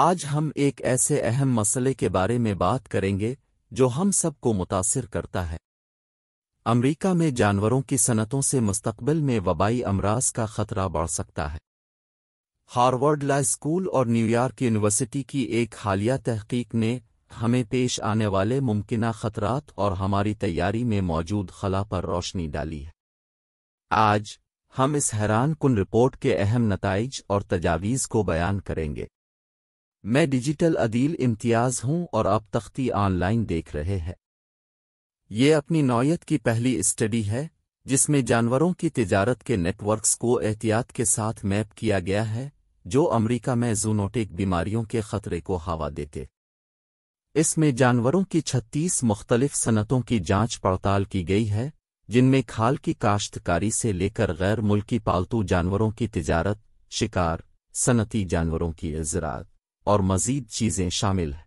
आज हम एक ऐसे अहम मसले के बारे में बात करेंगे जो हम सबको मुतासर करता है अमरीका में जानवरों की सनतों से मुस्तबिल में वबाई अमराज का खतरा बढ़ सकता है हार्वर्ड लॉ स्कूल और न्यूयॉर्क यूनिवर्सिटी की एक हालिया तहकीक ने हमें पेश आने वाले मुमकिन खतरात और हमारी तैयारी में मौजूद खला पर रोशनी डाली है आज हम इस हैरान कन रिपोर्ट के अहम नतज और तजावीज़ को बयान करेंगे मैं डिजिटल अदील इम्तियाज़ हूं और आप तख्ती ऑनलाइन देख रहे हैं ये अपनी नौयत की पहली स्टडी है जिसमें जानवरों की तिजारत के नेटवर्क्स को एहतियात के साथ मैप किया गया है जो अमेरिका में जूनोटिक बीमारियों के खतरे को हवा देते इसमें जानवरों की 36 मुख्तलिफ सनतों की जांच पड़ताल की गई है जिनमें खाल की काश्तकारी से लेकर गैर मुल्की पालतू जानवरों की तिजारत शिकार सनती जानवरों की ज़रात और मजीद चीज़ें शामिल हैं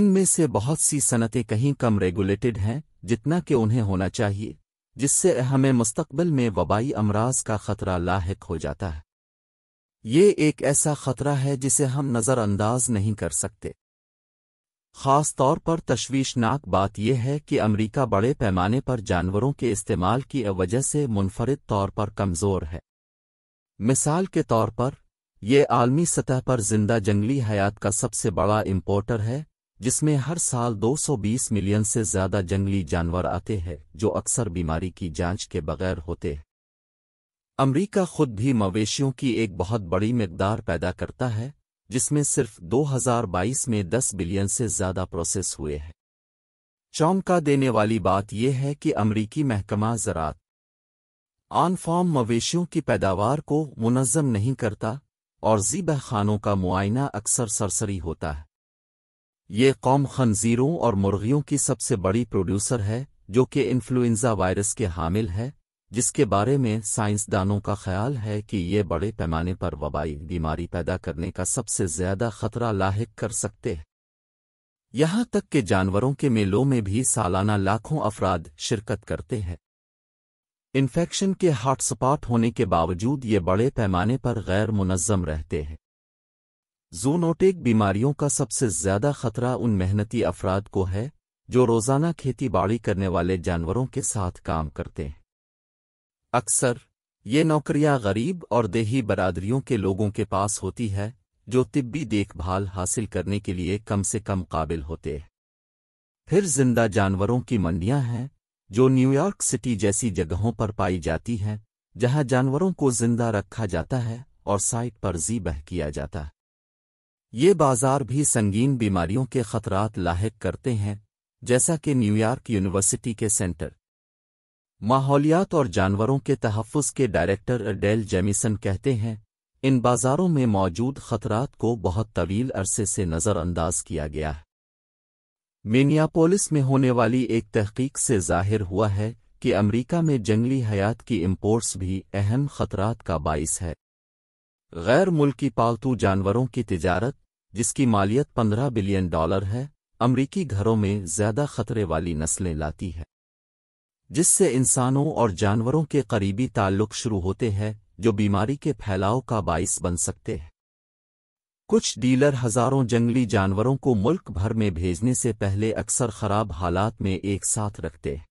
इनमें से बहुत सी सनतें कहीं कम रेगुलेटेड हैं जितना कि उन्हें होना चाहिए जिससे हमें मुस्तकबिल में वबाई अमराज का खतरा लाक हो जाता है ये एक ऐसा खतरा है जिसे हम नज़रअंदाज नहीं कर सकते खास तौर पर तश्वीशनाक बात यह है कि अमरीका बड़े पैमाने पर जानवरों के इस्तेमाल की वजह से मुनफरद तौर पर कमज़ोर है मिसाल के तौर पर ये आलमी सतह पर जिंदा जंगली हयात का सबसे बड़ा इम्पोर्टर है जिसमें हर साल 220 मिलियन से ज्यादा जंगली जानवर आते हैं जो अक्सर बीमारी की जांच के बगैर होते हैं अमरीका खुद भी मवेशियों की एक बहुत बड़ी मकदार पैदा करता है जिसमें सिर्फ 2022 में 10 बिलियन से ज्यादा प्रोसेस हुए हैं चौंका देने वाली बात यह है कि अमरीकी महकमा ज़रात आन मवेशियों की पैदावार को मुनज़म नहीं करता और ज़ीब खानों का मुआयना अक्सर सरसरी होता है ये कौम खनजीरों और मुर्गियों की सबसे बड़ी प्रोड्यूसर है जो कि इन्फ़्लुंजा वायरस के हामिल है जिसके बारे में साइंसदानों का ख्याल है कि ये बड़े पैमाने पर वबाई बीमारी पैदा करने का सबसे ज्यादा खतरा लाक कर सकते हैं यहां तक कि जानवरों के मेलों में भी सालाना लाखों अफराद शिरकत करते हैं इन्फेक्शन के हॉटस्पॉट होने के बावजूद ये बड़े पैमाने पर गैर मुनज़म रहते हैं जूनोटिक बीमारियों का सबसे ज़्यादा खतरा उन मेहनती अफराद को है जो रोज़ाना खेती बाड़ी करने वाले जानवरों के साथ काम करते हैं अक्सर ये नौकरियां गरीब और देही बरादरियों के लोगों के पास होती है जो तिब्बी देखभाल हासिल करने के लिए कम से कम काबिल होते हैं फिर जिंदा जानवरों की मंडियां हैं जो न्यूयॉर्क सिटी जैसी जगहों पर पाई जाती हैं जहां जानवरों को जिंदा रखा जाता है और साइट पर जी बह किया जाता है ये बाजार भी संगीन बीमारियों के खतरात लाक करते हैं जैसा कि न्यूयॉर्क यूनिवर्सिटी के सेंटर माहौलियात और जानवरों के तहफ़ के डायरेक्टर डेल जेमिसन कहते हैं इन बाज़ारों में मौजूद खतरात को बहुत तवील अरसे से नज़रअंदाज किया गया है मीनियापोलिस में होने वाली एक तहकीक से जाहिर हुआ है कि अमेरिका में जंगली हयात की इम्पोर्ट्स भी अहम खतरात का बायस है गैर मुल्की पालतू जानवरों की तिजारत जिसकी मालियत 15 बिलियन डॉलर है अमरीकी घरों में ज्यादा खतरे वाली नस्लें लाती है जिससे इंसानों और जानवरों के करीबी ताल्लुक शुरू होते हैं जो बीमारी के फैलाव का बायस बन सकते हैं कुछ डीलर हजारों जंगली जानवरों को मुल्क भर में भेजने से पहले अक्सर खराब हालात में एक साथ रखते हैं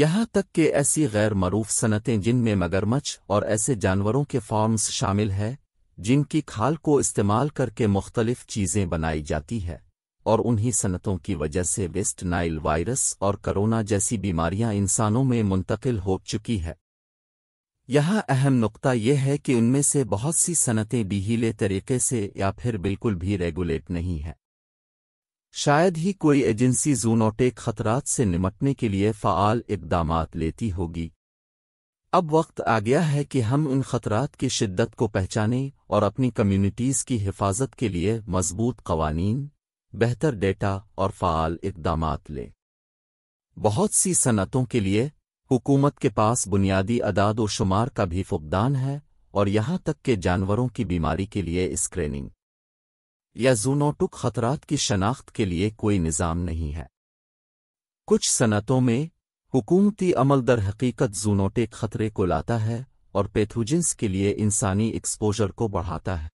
यहां तक कि ऐसी गैर मरूफ सनतें जिनमें मगरमच्छ और ऐसे जानवरों के फॉर्म्स शामिल है जिनकी खाल को इस्तेमाल करके मुख्तलिफ चीज़ें बनाई जाती है और उन्हीं सनतों की वजह से वेस्ट नाइल वायरस और करोना जैसी बीमारियां इंसानों में मुंतकिल हो चुकी है यहाँ अहम नुक्ता यह है कि उनमें से बहुत सी सनतें बिहीले तरीके से या फिर बिल्कुल भी रेगुलेट नहीं है शायद ही कोई एजेंसी जूनोटेक खतरात से निमटने के लिए फ़ाल इकदाम लेती होगी अब वक्त आ गया है कि हम उन खतरात की शिद्दत को पहचाने और अपनी कम्यूनिटीज़ की हिफाजत के लिए मजबूत कवानीन बेहतर डेटा और फ़ाल इकदाम लें बहुत सी सनतों के लिए हुकूमत के पास बुनियादी अदाद शुमार का भी फुकदान है और यहां तक के जानवरों की बीमारी के लिए स्क्रीनिंग या जूनोटिक खतरात की शनाख्त के लिए कोई निज़ाम नहीं है कुछ सनतों में हुकूमती अमल दर हकीकत जूनोटिक खतरे को लाता है और पैथोजेंस के लिए इंसानी एक्सपोजर को बढ़ाता है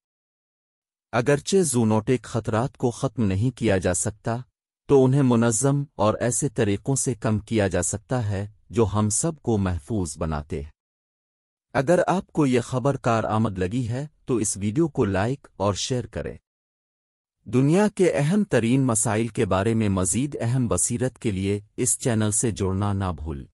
अगरचे जूनोटिक खतरात को ख़त्म नहीं किया जा सकता तो उन्हें मुनज़म और ऐसे तरीक़ों से कम किया जा सकता है जो हम सब को महफूज बनाते हैं अगर आपको ये खबर कार आमद लगी है तो इस वीडियो को लाइक और शेयर करें दुनिया के अहम तरीन मसाइल के बारे में मजीद अहम बसीरत के लिए इस चैनल से जुड़ना ना भूल